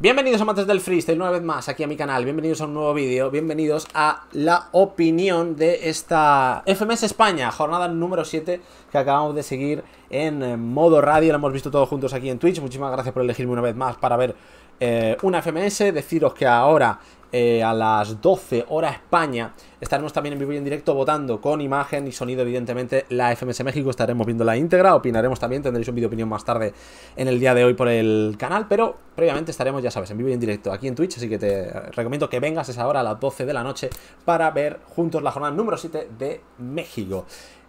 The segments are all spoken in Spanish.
Bienvenidos amantes del freestyle una vez más aquí a mi canal, bienvenidos a un nuevo vídeo, bienvenidos a la opinión de esta FMS España, jornada número 7 que acabamos de seguir en eh, modo radio, la hemos visto todos juntos aquí en Twitch, muchísimas gracias por elegirme una vez más para ver eh, una FMS. Deciros que ahora eh, a las 12 hora España. Estaremos también en vivo y en directo votando con imagen y sonido, evidentemente, la FMS México. Estaremos viendo la íntegra, opinaremos también, tendréis un vídeo opinión más tarde en el día de hoy por el canal, pero previamente estaremos, ya sabes, en vivo y en directo aquí en Twitch, así que te recomiendo que vengas esa hora a las 12 de la noche para ver juntos la jornada número 7 de México.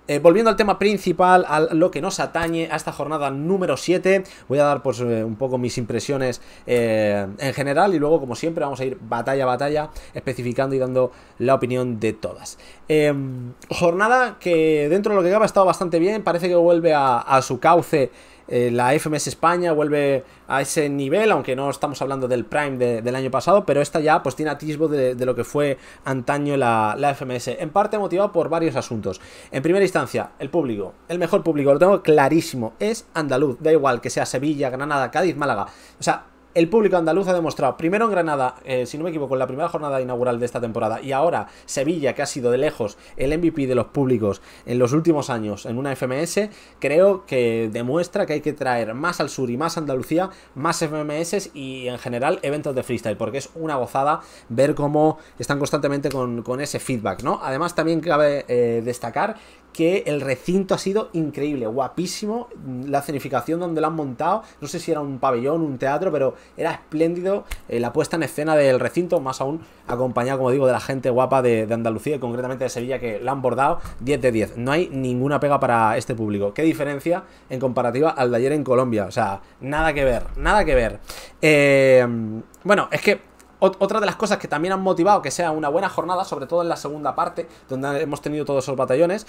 Eh, volviendo al tema principal, a lo que nos atañe a esta jornada número 7, voy a dar pues, eh, un poco mis impresiones eh, en general y luego como siempre vamos a ir batalla a batalla especificando y dando la opinión de todas. Em, jornada que dentro de lo que acaba ha estado bastante bien, parece que vuelve a su cauce eh, la FMS España vuelve a ese nivel, aunque no estamos hablando del Prime del año pasado, pero esta ya pues tiene atisbo de, lo que fue antaño la, la, FMS, en parte motivado por varios asuntos. En primera instancia, el público, el mejor público, lo tengo clarísimo, es andaluz, da igual que sea Sevilla, Granada, Cádiz, Málaga, o sea, el público andaluz ha demostrado, primero en Granada, eh, si no me equivoco, en la primera jornada inaugural de esta temporada, y ahora Sevilla, que ha sido de lejos el MVP de los públicos en los últimos años en una FMS, creo que demuestra que hay que traer más al sur y más Andalucía, más FMS y en general eventos de freestyle, porque es una gozada ver cómo están constantemente con, ese feedback, ¿no? Además, también cabe eh, destacar que el recinto ha sido increíble, guapísimo, la cenificación donde lo han montado, no sé si era un pabellón, un teatro, pero era espléndido eh, la puesta en escena del recinto, más aún acompañado, como digo, de la gente guapa de, Andalucía y concretamente de Sevilla que la han bordado 10 de 10. No hay ninguna pega para este público. ¿Qué diferencia en comparativa al de ayer en Colombia? O sea, nada que ver, nada que ver. Eh, bueno, es que otra de las cosas que también han motivado que sea una buena jornada, sobre todo en la segunda parte, donde hemos tenido todos esos batallones,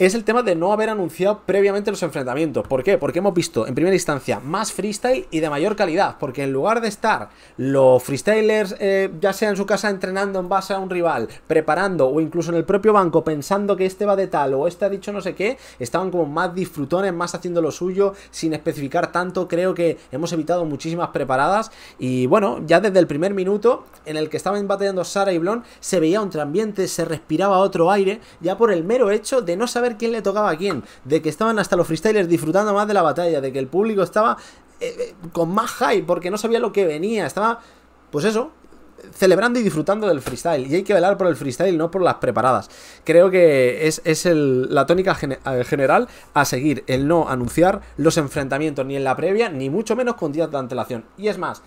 es el tema de no haber anunciado previamente los enfrentamientos. ¿Por qué? Porque hemos visto en primera instancia más freestyle y de mayor calidad. Porque en lugar de estar los freestylers, eh, ya sea en su casa entrenando en base a un rival, preparando o incluso en el propio banco pensando que este va de tal o este ha dicho no sé qué, estaban como más disfrutones, más haciendo lo suyo, sin especificar tanto. Creo que hemos evitado muchísimas preparadas. Y bueno, ya desde el primer minuto en el que estaban batallando Sara y Blon, se veía un ambiente, se respiraba otro aire, ya por el mero hecho de no saber quién le tocaba a quién, de que estaban hasta los freestylers disfrutando más de la batalla, de que el público estaba eh, eh, con más hype porque no sabía lo que venía, estaba, pues eso, celebrando y disfrutando del freestyle. Y hay que velar por el freestyle, no por las preparadas. Creo que es, la tónica eh, general a seguir, el no anunciar los enfrentamientos ni en la previa, ni mucho menos con días de antelación. Y es más,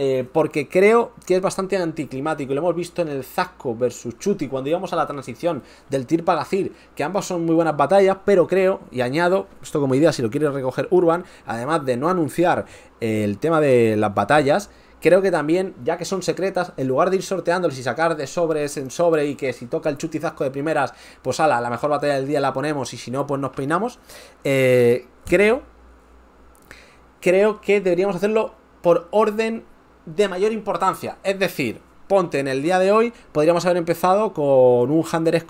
eh, porque creo que es bastante anticlimático. lo hemos visto en el Zasco versus Chuti cuando íbamos a la transición del Tir Pagacir, que ambas son muy buenas batallas, pero creo, y añado, esto como idea si lo quiere recoger Urban, además de no anunciar eh, el tema de las batallas, Creo que también, ya que son secretas, en lugar de ir sorteándoles y sacar de sobres en sobre y que si toca el chuti zasco de primeras, pues ala, la mejor batalla del día la ponemos y si no, pues nos peinamos. Eh, creo. Creo que deberíamos hacerlo por orden de mayor importancia. Es decir, ponte en el día de hoy, podríamos haber empezado con un Hander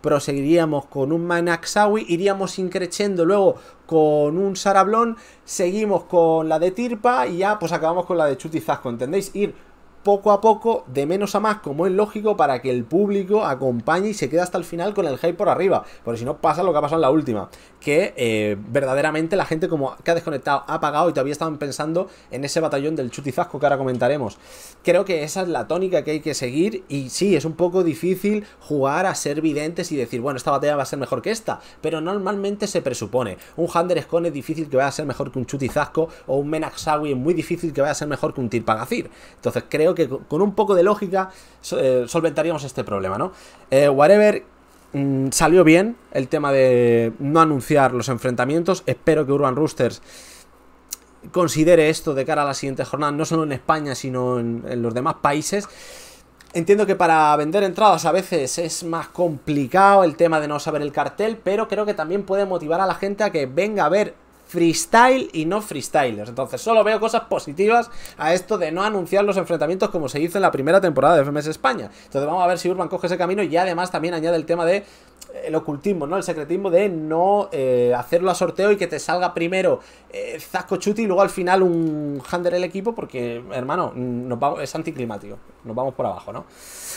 proseguiríamos con un Manaxawi, iríamos increchendo, luego con un Sarablón, seguimos con la de Tirpa y ya pues acabamos con la de Chutizasco, ¿entendéis? Ir poco a poco, de menos a más, como es lógico, para que el público acompañe y se quede hasta el final con el hype por arriba. Porque si no pasa lo que ha pasado en la última, que eh, verdaderamente la gente como que ha desconectado, ha apagado y todavía estaban pensando en ese batallón del chutizasco que ahora comentaremos. Creo que esa es la tónica que hay que seguir y sí, es un poco difícil jugar a ser videntes y decir, bueno, esta batalla va a ser mejor que esta, pero normalmente se presupone. Un Hunter Scone es difícil que vaya a ser mejor que un chutizasco o un Menaxawi es muy difícil que vaya a ser mejor que un Tirpagacir. Entonces creo que con un poco de lógica eh, solventaríamos este problema, ¿no? Eh, whatever mm, salió bien el tema de no anunciar los enfrentamientos. Espero que Urban Roosters considere esto de cara a la siguiente jornada, no solo en España, sino en los demás países. Entiendo que para vender entradas a veces es más complicado el tema de no saber el cartel, pero creo que también puede motivar a la gente a que venga a ver freestyle y no freestylers. Entonces, solo veo cosas positivas a esto de no anunciar los enfrentamientos como se hizo en la primera temporada de FMS España. Entonces, vamos a ver si Urban coge ese camino y además también añade el tema de el ocultismo, ¿no? El secretismo de no eh, hacerlo a sorteo y que te salga primero eh, Zasco Chuti y luego al final un handler el equipo porque, hermano, es anticlimático. Nos vamos por abajo, ¿no?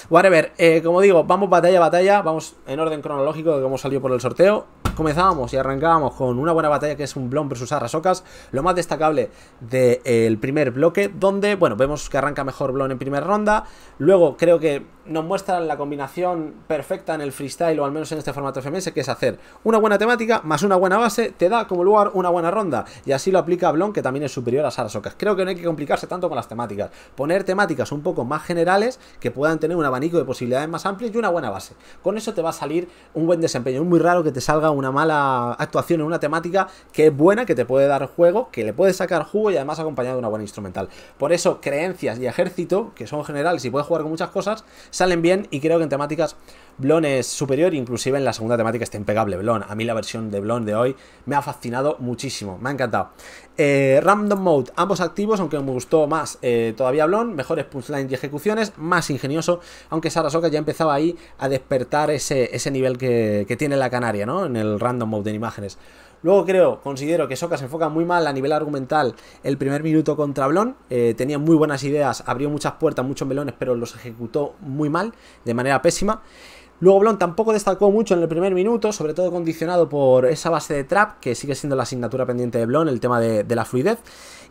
Whatever, eh, como digo, vamos batalla a batalla, vamos en orden cronológico de cómo salió por el sorteo. Comenzábamos y arrancábamos con una buena batalla que es un Blon versus Arrasocas, lo más destacable del primer bloque, donde, bueno, vemos que arranca mejor Blon en primera ronda, luego creo que nos muestran la combinación perfecta en el freestyle, o al menos en este formato FMS, que es hacer una buena temática más una buena base, te da como lugar una buena ronda. Y así lo aplica Blon, que también es superior a Sarasocas. Creo que no hay que complicarse tanto con las temáticas. Poner temáticas un poco más generales, que puedan tener un abanico de posibilidades más amplias y una buena base. Con eso te va a salir un buen desempeño. Es muy raro que te salga una mala actuación en una temática que es buena, que te puede dar juego, que le puede sacar jugo y además acompañado de una buena instrumental. Por eso, creencias y ejército, que son generales y puedes jugar con muchas cosas, salen bien y creo que en temáticas Blon es superior, inclusive en la segunda temática está impecable Blon. A mí la versión de Blon de hoy me ha fascinado muchísimo, me ha encantado. Eh, random Mode, ambos activos, aunque me gustó más eh, todavía Blon, mejores punchlines y ejecuciones, más ingenioso, aunque Sarasoka ya empezaba ahí a despertar ese, ese nivel que, que tiene la Canaria, ¿no? En el Random Mode en imágenes. Luego creo, considero que Soca se enfoca muy mal a nivel argumental el primer minuto contra Blon. Eh, tenía muy buenas ideas, abrió muchas puertas, muchos melones, pero los ejecutó muy mal, de manera pésima. Luego Blon tampoco destacó mucho en el primer minuto, sobre todo condicionado por esa base de trap, que sigue siendo la asignatura pendiente de Blon, el tema de, la fluidez.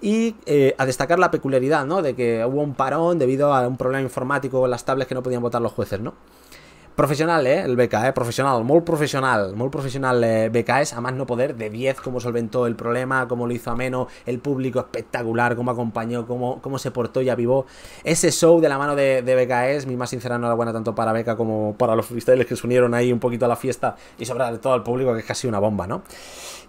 Y eh, a destacar la peculiaridad, ¿no? De que hubo un parón debido a un problema informático con las tablas que no podían votar los jueces, ¿no? profesional, eh, el BK, eh, profesional muy profesional muy profesional eh, es, a más no poder, de 10, cómo solventó el problema, cómo lo hizo ameno, el público espectacular, cómo acompañó, cómo, cómo se portó y avivó. Ese show de la mano de, de es mi más sincera enhorabuena tanto para BK como para los freestyles que se unieron ahí un poquito a la fiesta y sobre todo al público que es casi una bomba, ¿no?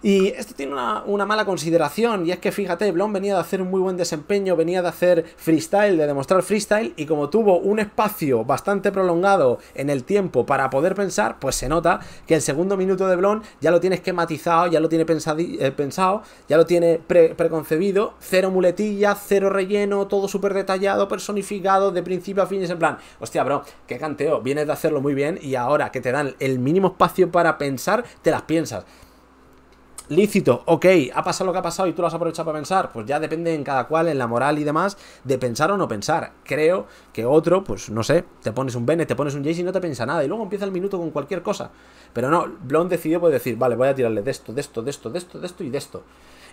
Y esto tiene una, una mala consideración y es que fíjate, Blon venía de hacer un muy buen desempeño, venía de hacer freestyle, de demostrar freestyle y como tuvo un espacio bastante prolongado en el tiempo para poder pensar, pues se nota que el segundo minuto de Blon ya lo tiene esquematizado, ya lo tiene eh, pensado, ya lo tiene preconcebido, cero muletilla cero relleno, todo súper detallado, personificado, de principio a fin, es en plan, hostia, bro, qué canteo, vienes de hacerlo muy bien y ahora que te dan el mínimo espacio para pensar, te las piensas lícito, ok, ha pasado lo que ha pasado y tú lo has aprovechado para pensar, pues ya depende en cada cual, en la moral y demás, de pensar o no pensar. Creo que otro, pues no sé, te pones un bene, te pones un Jace y no te piensa nada, y luego empieza el minuto con cualquier cosa. Pero no, Blond decidió pues, decir, vale, voy a tirarle de esto, de esto, de esto, de esto, de esto y de esto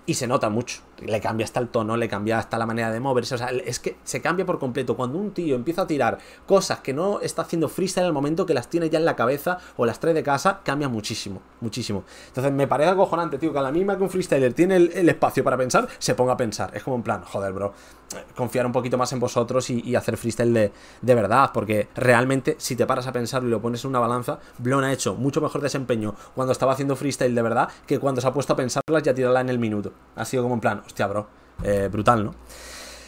y se nota mucho. Le cambia hasta el tono, le cambia hasta la manera de moverse. O sea, es que se cambia por completo. Cuando un tío empieza a tirar cosas que no está haciendo freestyle en el momento que las tiene ya en la cabeza o las trae de casa, cambia muchísimo, muchísimo. Entonces me parece acojonante, tío, que a la misma que un freestyler tiene el, espacio para pensar, se ponga a pensar. Es como en plan, joder, bro confiar un poquito más en vosotros y, hacer freestyle de, verdad, porque realmente si te paras a pensarlo y lo pones en una balanza, Blon ha hecho mucho mejor desempeño cuando estaba haciendo freestyle de verdad que cuando se ha puesto a pensarlas y a tirarla en el minuto. Ha sido como en plan, hostia, bro, eh, brutal, ¿no?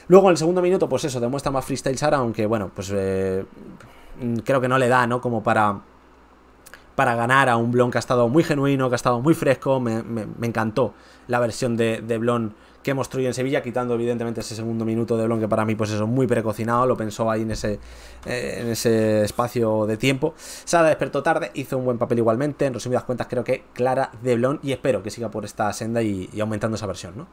Luego en el segundo minuto, pues eso, demuestra más freestyle Sara, aunque bueno, pues eh, mm, creo que no le da, ¿no? Como para para ganar a un Blon que ha estado muy genuino, que ha estado muy fresco. Me, encantó la versión de, de Blon que mostró en Sevilla, quitando evidentemente ese segundo minuto de Blon, que para mí pues eso, muy precocinado, lo pensó ahí en ese, eh, en ese espacio de tiempo. Sada despertó tarde, hizo un buen papel igualmente, en resumidas cuentas creo que clara de Blon y espero que siga por esta senda y, aumentando esa versión, ¿no?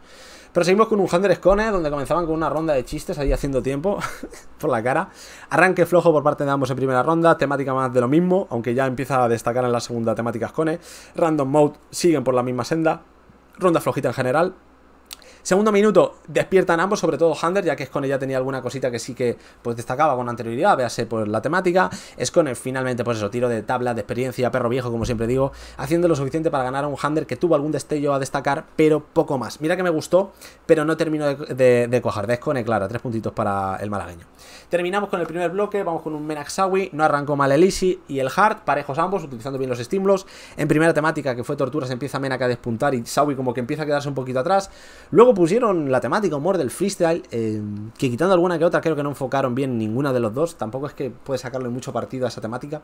Pero seguimos con un Hunter Scone, donde comenzaban con una ronda de chistes ahí haciendo tiempo por la cara. Arranque flojo por parte de ambos en primera ronda, temática más de lo mismo, aunque ya empieza a destacar en la segunda temática Scone. Random Mode siguen por la misma senda, ronda flojita en general, Segundo minuto, despiertan ambos, sobre todo Hunter, ya que Scone ya tenía alguna cosita que sí que pues destacaba con anterioridad, véase por la temática. él, finalmente, pues eso, tiro de tabla, de experiencia, perro viejo, como siempre digo, haciendo lo suficiente para ganar a un Hunter que tuvo algún destello a destacar, pero poco más. Mira que me gustó, pero no termino de, de, de cojar. De claro, tres puntitos para el malagueño. Terminamos con el primer bloque, vamos con un Menaxawi, no arrancó mal el Easy y el Hart, parejos ambos, utilizando bien los estímulos. En primera temática, que fue tortura, se empieza Menak a despuntar y Sawi como que empieza a quedarse un poquito atrás. Luego pusieron la temática humor del freestyle, eh, que quitando alguna que otra creo que no enfocaron bien ninguna de los dos. Tampoco es que puede en mucho partido a esa temática.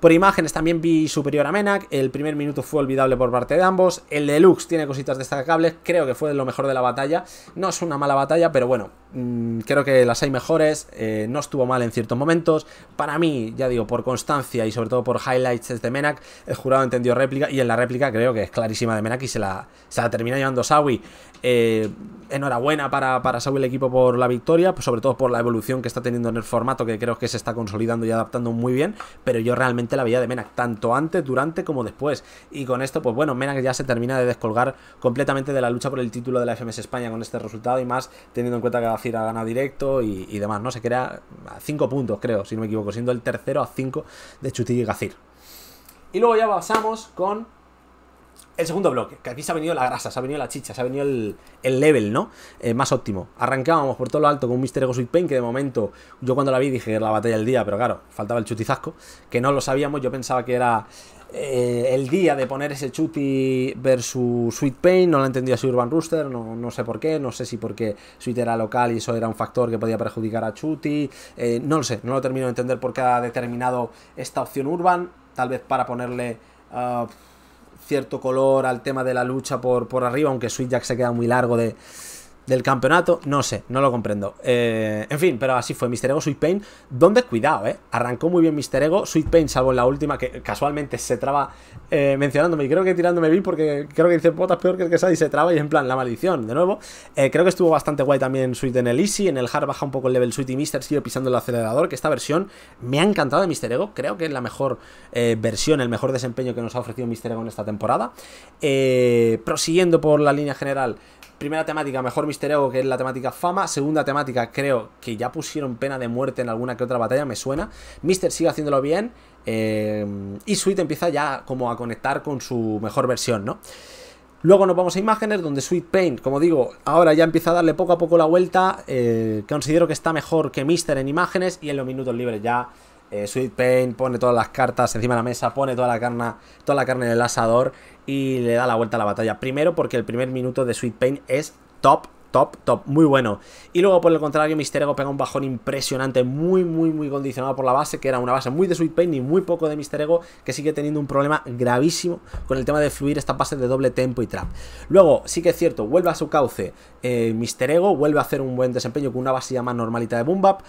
Por imágenes también vi superior a Menac. El primer minuto fue olvidable por parte de ambos. El deluxe tiene cositas destacables. Creo que fue lo mejor de la batalla. No es una mala batalla, pero bueno, Mm, creo que las hay mejores, eh, no estuvo mal en ciertos momentos. Para mí, ya digo, por constancia y sobre todo por highlights de Menak, el jurado entendió réplica y en la réplica creo que es clarísima de Menak y se la, se termina llevando Sawi. Eh, enhorabuena para, para Sawi el equipo por la victoria, pues sobre todo por la evolución que está teniendo en el formato que creo que se está consolidando y adaptando muy bien, pero yo realmente la veía de Menak tanto antes, durante como después. Y con esto, pues bueno, Menak ya se termina de descolgar completamente de la lucha por el título de la FMS España con este resultado y más teniendo en cuenta que Gazir a ganar directo y, demás, ¿no? Se queda a 5 puntos, creo, si no me equivoco, siendo el tercero a 5 de Chutillo y Gacir. Y luego ya pasamos con el segundo bloque, que aquí se ha venido la grasa, se ha venido la chicha, se ha venido el, el level, ¿no? Eh, más óptimo. Arrancábamos por todo lo alto con un Mr. Ego Sweet Pain, que de momento, yo cuando la vi dije que era la batalla del día, pero claro, faltaba el chutizasco, que no lo sabíamos, yo pensaba que era eh, el día de poner ese chuti versus Sweet Pain, no lo entendía su Urban Rooster, no, sé por qué, no sé si porque Sweet era local y eso era un factor que podía perjudicar a Chuti, eh, no lo sé, no lo termino de entender por qué ha determinado esta opción Urban, tal vez para ponerle... Ah, cierto color al tema de la lucha por, por arriba, aunque Jack se queda muy largo de, del campeonato, no sé, no lo comprendo. Eh, en fin, pero así fue Mister Ego, Sweet Pain, donde cuidado, ¿eh? Arrancó muy bien Mister Ego, Sweet Pain, salvo en la última, que casualmente se traba eh, mencionándome, y creo que tirándome bien porque creo que dice potas peor que el que sabe y se traba, y en plan, la maldición, de nuevo. Eh, creo que estuvo bastante guay también Sweet en el Easy, en el Hard baja un poco el level Sweet y Mr. sigue pisando el acelerador, que esta versión me ha encantado de Mr. Ego, creo que es la mejor versión, el mejor desempeño que nos ha ofrecido Mr. Ego en esta temporada. prosiguiendo por la línea general, primera temática, mejor misterio, que es la temática fama. Segunda temática, creo que ya pusieron pena de muerte en alguna que otra batalla, me suena. Mister sigue haciéndolo bien. Eh, y Sweet empieza ya como a conectar con su mejor versión, ¿no? Luego nos vamos a imágenes donde Sweet Paint, como digo, ahora ya empieza a darle poco a poco la vuelta. Eh, considero que está mejor que Mister en imágenes y en los minutos libres ya eh, Sweet Pain pone todas las cartas encima de la mesa, pone toda la, carne, toda la carne en el asador y le da la vuelta a la batalla. Primero porque el primer minuto de Sweet Pain es top, top, top, muy bueno. Y luego por el contrario, Ego pega un bajón impresionante, muy, muy, muy condicionado por la base, que era una base muy de Sweet Pain y muy poco de Mister Ego que sigue teniendo un problema gravísimo con el tema de fluir estas bases de doble tempo y trap. Luego, sí que es cierto, vuelve a su cauce eh, Mister Ego vuelve a hacer un buen desempeño con una base ya más normalita de Boom Bap.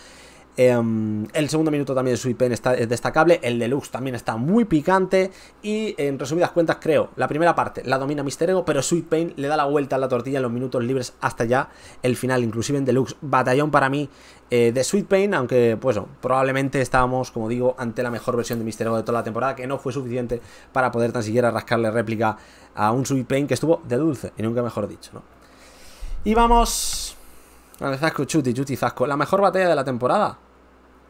Em, el segundo minuto también de Pain está, destacable. El deluxe también está muy picante. Y en resumidas cuentas, creo, la primera parte la domina Mister Ego, pero Pain le da la vuelta a la tortilla en los minutos libres hasta ya el final, inclusive en deluxe. Batallón para mí eh, de Sweet Pain, aunque pues probablemente estábamos, como digo, ante la mejor versión de Mister Ego de toda la temporada, que no fue suficiente para poder tan siquiera rascarle réplica a un Sweet Pain que estuvo de dulce, y nunca mejor dicho, ¿no? Y vamos... a Zasco, Chuti, Chuti, Zasco. La mejor batalla de la temporada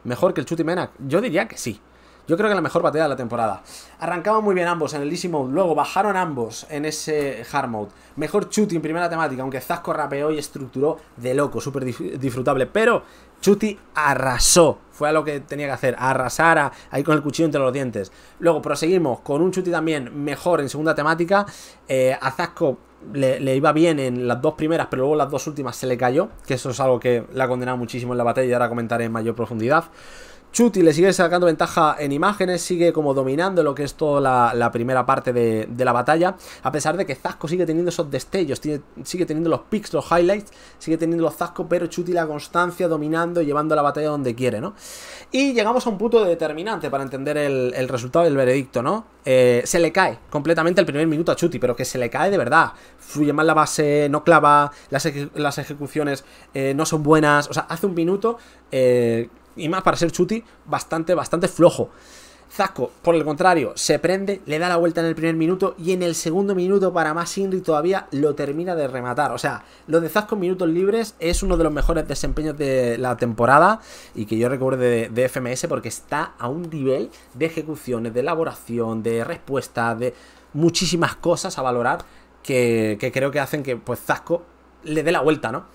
mejor que el Chuti Menac? Yo diría que sí. Yo creo que la mejor batalla de la temporada. Arrancaban muy bien ambos en el Easy Mode, luego bajaron ambos en ese Hard Mode. Mejor Chuti en primera temática, aunque Zasco rapeó y estructuró de loco, súper disfrutable. Pero Chuti arrasó, fue a lo que tenía que hacer, arrasar ahí con el cuchillo entre los dientes. Luego proseguimos con un Chuti también mejor en segunda temática. Eh, a Zasco le, iba bien en las dos primeras, pero luego las dos últimas se le cayó, que eso es algo que la ha condenado muchísimo en la batalla y ahora comentaré en mayor profundidad. Chuti le sigue sacando ventaja en imágenes, sigue como dominando lo que es toda la, primera parte de, la batalla, a pesar de que Zasco sigue teniendo esos destellos, sigue teniendo los pics, los highlights, sigue teniendo los Zasco, pero Chuti la constancia dominando, llevando la batalla donde quiere, ¿no? Y llegamos a un punto determinante para entender el, resultado del veredicto, ¿no? Eh, se le cae completamente el primer minuto a Chuti, pero que se le cae de verdad. Fluye mal la base, no clava, las, ejecuciones eh, no son buenas, o sea, hace un minuto... Eh, y más para ser Chuti, bastante, bastante flojo. Zasco, por el contrario, se prende, le da la vuelta en el primer minuto y en el segundo minuto para más Inri todavía lo termina de rematar. O sea, lo de Zasco en minutos libres es uno de los mejores desempeños de la temporada y que yo recuerdo de, FMS porque está a un nivel de ejecuciones, de elaboración, de respuestas, de muchísimas cosas a valorar que, que creo que hacen que pues Zasco le dé la vuelta, ¿no?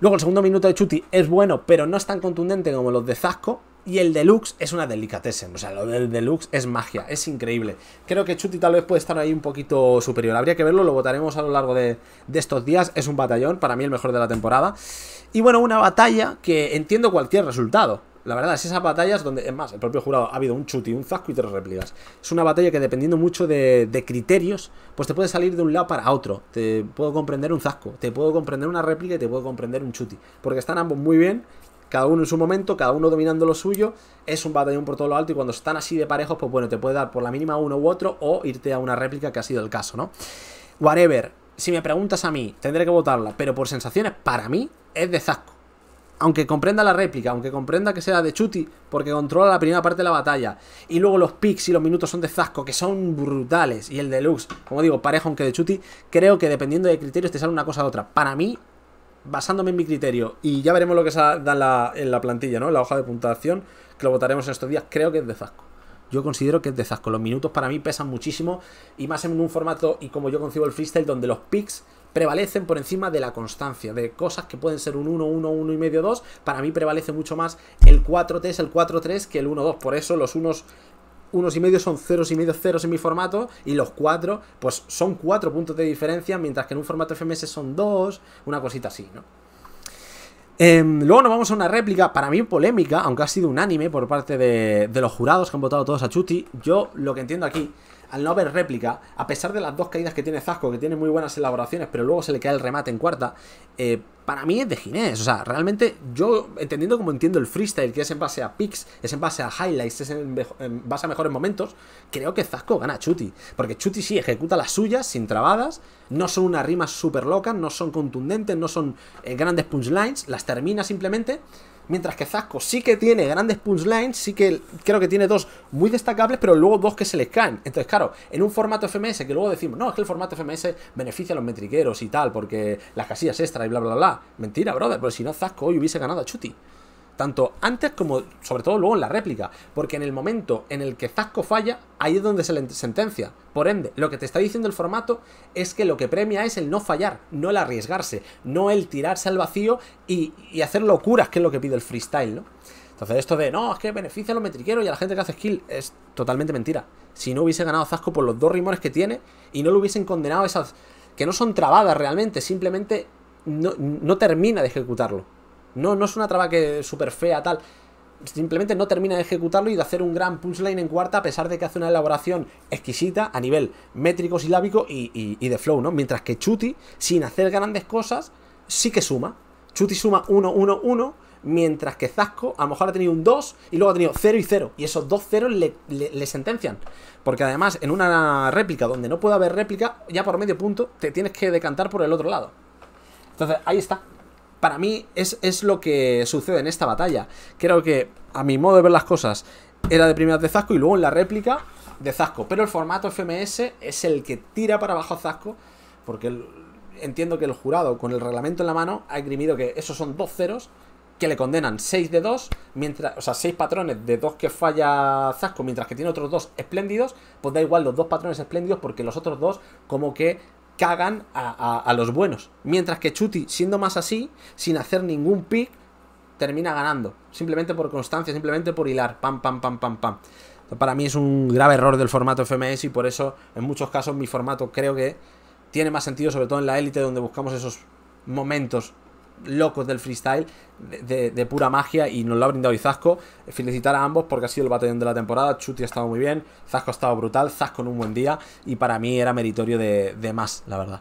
Luego el segundo minuto de Chuti es bueno, pero no es tan contundente como los de Zasco. Y el deluxe es una delicatessen. O sea, lo del deluxe es magia, es increíble. Creo que Chuti tal vez puede estar ahí un poquito superior. Habría que verlo, lo votaremos a lo largo de, de estos días. Es un batallón, para mí el mejor de la temporada. Y bueno, una batalla que entiendo cualquier resultado. La verdad, es esas batallas donde, es más, el propio jurado ha habido un chuti, un zasco y tres réplicas. Es una batalla que dependiendo mucho de, criterios, pues te puede salir de un lado para otro. Te puedo comprender un zasco, te puedo comprender una réplica y te puedo comprender un chuti. Porque están ambos muy bien, cada uno en su momento, cada uno dominando lo suyo. Es un batallón por todo lo alto y cuando están así de parejos, pues bueno, te puede dar por la mínima uno u otro o irte a una réplica que ha sido el caso, ¿no? Whatever, si me preguntas a mí, tendré que votarla, pero por sensaciones, para mí, es de zasco aunque comprenda la réplica, aunque comprenda que sea de Chuti, porque controla la primera parte de la batalla, y luego los picks y los minutos son de Zasco, que son brutales, y el deluxe, como digo, parejo aunque de Chuti, creo que dependiendo de criterios te sale una cosa a otra. Para mí, basándome en mi criterio, y ya veremos lo que se da en la, plantilla, ¿no? La hoja de puntuación, que lo votaremos en estos días, creo que es de Zasco. Yo considero que es de Zasco. Los minutos para mí pesan muchísimo, y más en un formato, y como yo concibo el freestyle, donde los picks prevalecen por encima de la constancia, de cosas que pueden ser un 1, 1, 1 y medio, 2. Para mí prevalece mucho más el 4-3, el 4-3 que el 1, 2. Por eso los unos unos y medio son ceros y medio ceros en mi formato y los cuatro pues son 4 puntos de diferencia mientras que en un formato FMS son 2, una cosita así no em, luego nos vamos a una réplica, para mí polémica, aunque ha sido unánime por parte de, de los jurados que han votado todos a Chuti. Yo lo que entiendo aquí al no haber réplica, a pesar de las dos caídas que tiene Zasco, que tiene muy buenas elaboraciones, pero luego se le cae el remate en cuarta, eh, para mí es de Ginés. O sea, realmente yo, entendiendo como entiendo el freestyle, que es en base a picks, es en base a highlights, es en, base a mejores momentos, creo que Zasco gana a Chuti. Porque Chuti sí ejecuta las suyas sin trabadas, no son unas rimas súper locas, no son contundentes, no son eh, grandes punchlines, las termina simplemente. Mientras que Zasco sí que tiene grandes punchlines, sí que creo que tiene dos muy destacables, pero luego dos que se les caen. Entonces, claro, en un formato FMS que luego decimos, no, es que el formato FMS beneficia a los metriqueros y tal, porque las casillas extra y bla, bla, bla. Mentira, brother, porque si no, Zasco hoy hubiese ganado a Chuti tanto antes como sobre todo luego en la réplica, porque en el momento en el que Zasco falla, ahí es donde se le sentencia. Por ende, lo que te está diciendo el formato es que lo que premia es el no fallar, no el arriesgarse, no el tirarse al vacío y, hacer locuras, que es lo que pide el freestyle, ¿no? Entonces esto de, no, es que beneficia a los metriqueros y a la gente que hace skill, es totalmente mentira. Si no hubiese ganado Zasco por los dos rimones que tiene y no lo hubiesen condenado esas... que no son trabadas realmente, simplemente no termina de ejecutarlo. No, es una traba que súper fea, tal. Simplemente no termina de ejecutarlo y de hacer un gran punchline en cuarta, a pesar de que hace una elaboración exquisita a nivel métrico, silábico y, y, y de flow, ¿no? Mientras que Chuti, sin hacer grandes cosas, sí que suma. Chuti suma 1, 1, 1, mientras que Zasco a lo mejor ha tenido un 2 y luego ha tenido 0 y 0. Y esos dos ceros le, le, sentencian. Porque además, en una réplica donde no puede haber réplica, ya por medio punto, te tienes que decantar por el otro lado. Entonces, ahí está para mí es, lo que sucede en esta batalla. Creo que, a mi modo de ver las cosas, era de primeras de Zasco y luego en la réplica de Zasco. Pero el formato FMS es el que tira para abajo a Zasco, porque entiendo que el jurado, con el reglamento en la mano, ha esgrimido que esos son dos ceros que le condenan 6 de dos, mientras, o sea, seis patrones de dos que falla Zasco, mientras que tiene otros dos espléndidos, pues da igual los dos patrones espléndidos porque los otros dos como que cagan a, los buenos. Mientras que Chuti, siendo más así, sin hacer ningún pick, termina ganando. Simplemente por constancia, simplemente por hilar. Pam, pam, pam, pam, pam. Para mí es un grave error del formato FMS y por eso en muchos casos mi formato creo que tiene más sentido, sobre todo en la élite donde buscamos esos momentos locos del freestyle de, pura magia y nos lo ha brindado Zasco Felicitar a ambos porque ha sido el batallón de la temporada. Chuti ha estado muy bien, Zasco ha estado brutal, Zasco en un buen día y para mí era meritorio de, más, la verdad.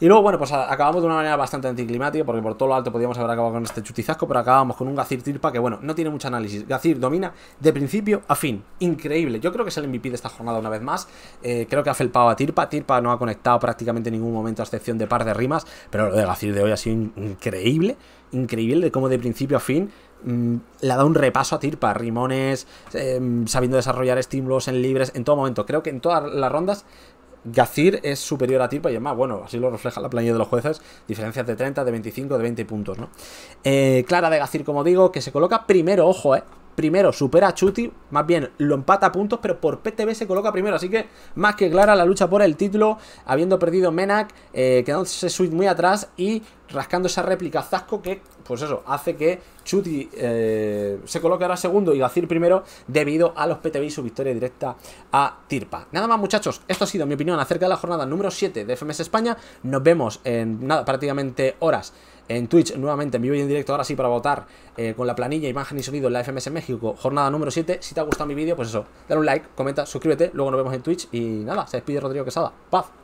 Y luego, bueno, pues acabamos de una manera bastante anticlimática porque por todo lo alto podíamos haber acabado con este Chuti Zasco, pero acabamos con un Gacir Tirpa que, bueno, no tiene mucho análisis. Gazir domina de principio a fin. Increíble. Yo creo que es el MVP de esta jornada una vez más. Eh, creo que ha felpado a Tirpa. Tirpa no ha conectado prácticamente en ningún momento a excepción de par de rimas, pero lo de Gacir de hoy ha sido increíble increíble de cómo de principio a fin mm, le ha dado un repaso a Tirpa, rimones, em, sabiendo desarrollar estímulos en libres, en todo momento. Creo que en todas las rondas Gazir es superior a Tirpa y además, bueno, así lo refleja la planilla de los jueces, diferencias de 30, de 25, de 20 puntos, ¿no? Eh, Clara de Gazir, como digo, que se coloca primero, ojo, ¿eh? primero supera a Chuti, más bien lo empata a puntos, pero por PTB se coloca primero, así que más que clara la lucha por el título, habiendo perdido Menak, eh, quedándose Sweet muy atrás y rascando esa réplica Zasco que, pues eso, hace que Chuti eh, se coloque ahora segundo y Gacir primero debido a los PTB y su victoria directa a Tirpa. Nada más muchachos, esto ha sido mi opinión acerca de la jornada número 7 de FMS España, nos vemos en nada, prácticamente horas en Twitch nuevamente en vivo en directo ahora sí para votar eh, con la planilla, imagen y sonido en la FMS México, jornada número 7. Si te ha gustado mi vídeo, pues eso, dale un like, comenta, suscríbete, luego nos vemos en Twitch y nada, se despide Rodrigo Quesada. Paz.